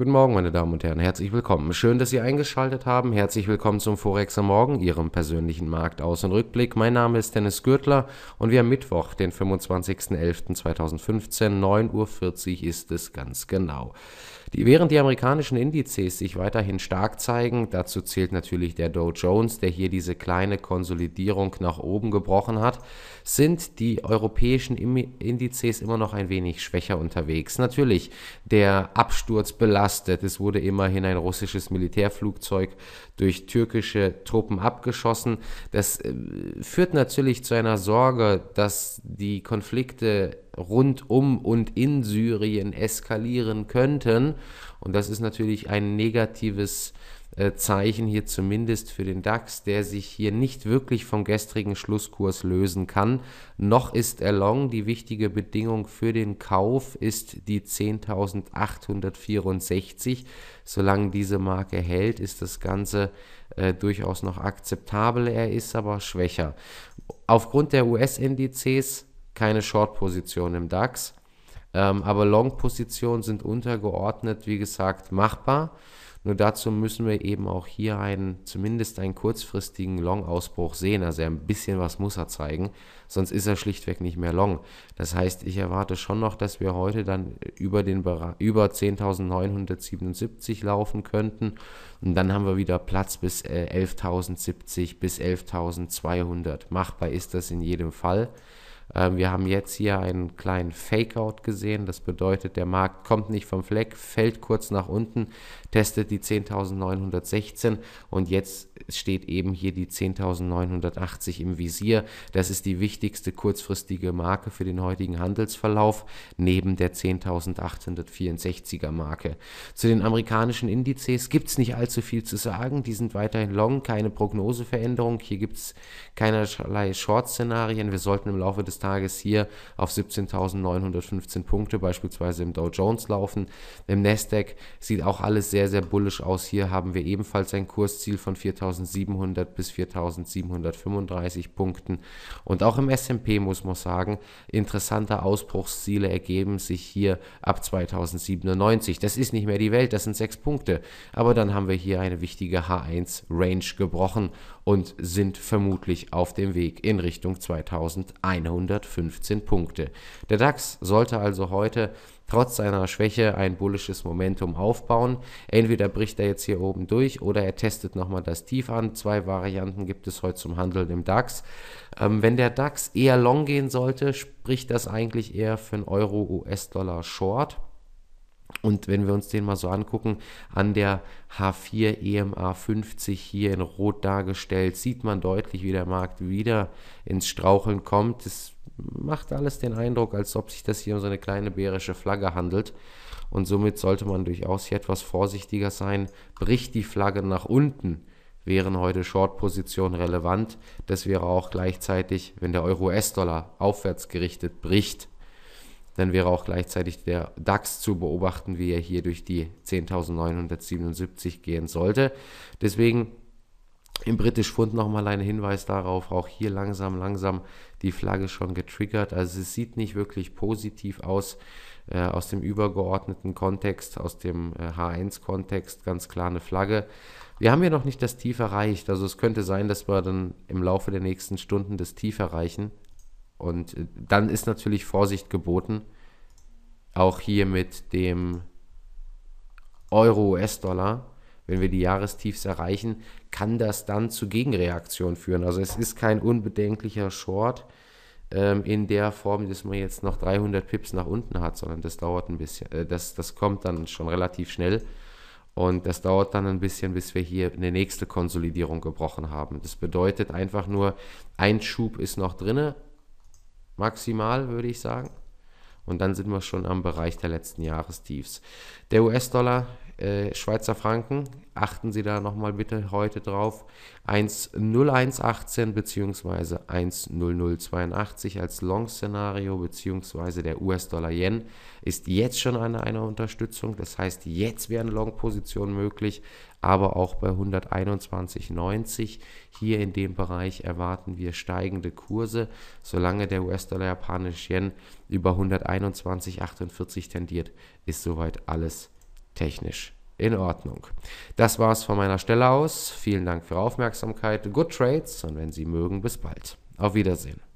Guten Morgen, meine Damen und Herren, herzlich willkommen. Schön, dass Sie eingeschaltet haben. Herzlich willkommen zum Forex am Morgen, Ihrem persönlichen Marktaus- und Rückblick. Mein Name ist Dennis Gürtler und wir haben Mittwoch, den 25.11.2015, 9.40 Uhr ist es ganz genau. Die, während die amerikanischen Indizes sich weiterhin stark zeigen, dazu zählt natürlich der Dow Jones, der hier diese kleine Konsolidierung nach oben gebrochen hat, sind die europäischen Indizes immer noch ein wenig schwächer unterwegs. Natürlich, der Absturz belastet. Es wurde immerhin ein russisches Militärflugzeug durch türkische Truppen abgeschossen. Das äh, führt natürlich zu einer Sorge, dass die Konflikte rund um und in Syrien eskalieren könnten. Und das ist natürlich ein negatives äh, Zeichen hier zumindest für den DAX, der sich hier nicht wirklich vom gestrigen Schlusskurs lösen kann. Noch ist er long. Die wichtige Bedingung für den Kauf ist die 10.864. Solange diese Marke hält, ist das Ganze äh, durchaus noch akzeptabel. Er ist aber schwächer. Aufgrund der US-Indizes keine Short-Position im DAX. Ähm, aber Long-Positionen sind untergeordnet, wie gesagt, machbar. Nur dazu müssen wir eben auch hier einen, zumindest einen kurzfristigen Long-Ausbruch sehen. Also ein bisschen was muss er zeigen, sonst ist er schlichtweg nicht mehr long. Das heißt, ich erwarte schon noch, dass wir heute dann über, über 10.977 laufen könnten. Und dann haben wir wieder Platz bis 11.070 äh, bis 11.200. Machbar ist das in jedem Fall. Ähm, wir haben jetzt hier einen kleinen Fakeout gesehen. Das bedeutet, der Markt kommt nicht vom Fleck, fällt kurz nach unten, testet die 10.916 und jetzt steht eben hier die 10.980 im Visier. Das ist die wichtigste kurzfristige Marke für den heutigen Handelsverlauf neben der 10.864er Marke. Zu den amerikanischen Indizes gibt es nicht allzu viel zu sagen. Die sind weiterhin long, keine Prognoseveränderung. Hier gibt es keinerlei Short-Szenarien. Wir sollten im Laufe des Tages hier auf 17.915 Punkte beispielsweise im Dow Jones laufen. Im Nasdaq sieht auch alles sehr, sehr bullisch aus. Hier haben wir ebenfalls ein Kursziel von 4.000 4.700 bis 4.735 Punkten. Und auch im S&P muss man sagen, interessante Ausbruchsziele ergeben sich hier ab 2097. Das ist nicht mehr die Welt, das sind sechs Punkte. Aber dann haben wir hier eine wichtige H1-Range gebrochen und sind vermutlich auf dem Weg in Richtung 2115 Punkte. Der DAX sollte also heute trotz seiner Schwäche ein bullisches Momentum aufbauen. Entweder bricht er jetzt hier oben durch oder er testet nochmal das Tief an. Zwei Varianten gibt es heute zum Handeln im DAX. Ähm, wenn der DAX eher long gehen sollte, spricht das eigentlich eher für einen Euro-US-Dollar Short. Und wenn wir uns den mal so angucken, an der H4 EMA 50 hier in Rot dargestellt, sieht man deutlich, wie der Markt wieder ins Straucheln kommt. Das macht alles den Eindruck, als ob sich das hier um so eine kleine bärische Flagge handelt. Und somit sollte man durchaus hier etwas vorsichtiger sein. Bricht die Flagge nach unten, wären heute Short-Positionen relevant. Das wäre auch gleichzeitig, wenn der Euro-US-Dollar aufwärts gerichtet bricht, dann wäre auch gleichzeitig der DAX zu beobachten, wie er hier durch die 10.977 gehen sollte. Deswegen im British Fund nochmal ein Hinweis darauf, auch hier langsam, langsam die Flagge schon getriggert. Also es sieht nicht wirklich positiv aus äh, aus dem übergeordneten Kontext, aus dem äh, H1-Kontext, ganz klar eine Flagge. Wir haben ja noch nicht das Tief erreicht. Also es könnte sein, dass wir dann im Laufe der nächsten Stunden das Tief erreichen. Und äh, dann ist natürlich Vorsicht geboten. Auch hier mit dem Euro-US-Dollar wenn wir die Jahrestiefs erreichen, kann das dann zu Gegenreaktionen führen. Also es ist kein unbedenklicher Short ähm, in der Form, dass man jetzt noch 300 Pips nach unten hat, sondern das dauert ein bisschen. Äh, das, das kommt dann schon relativ schnell. Und das dauert dann ein bisschen, bis wir hier eine nächste Konsolidierung gebrochen haben. Das bedeutet einfach nur, ein Schub ist noch drinne, maximal würde ich sagen. Und dann sind wir schon am Bereich der letzten Jahrestiefs. Der US-Dollar äh, Schweizer Franken. Achten Sie da nochmal bitte heute drauf. 10118 bzw. 10082 als Long-Szenario bzw. der US-Dollar-Yen ist jetzt schon eine, einer Unterstützung. Das heißt, jetzt wären Long-Positionen möglich, aber auch bei 121,90 hier in dem Bereich erwarten wir steigende Kurse, solange der US-Dollar-Japanisch-Yen über 121,48 tendiert, ist soweit alles möglich technisch in Ordnung. Das war's von meiner Stelle aus. Vielen Dank für Ihre Aufmerksamkeit. Good Trades und wenn Sie mögen, bis bald. Auf Wiedersehen.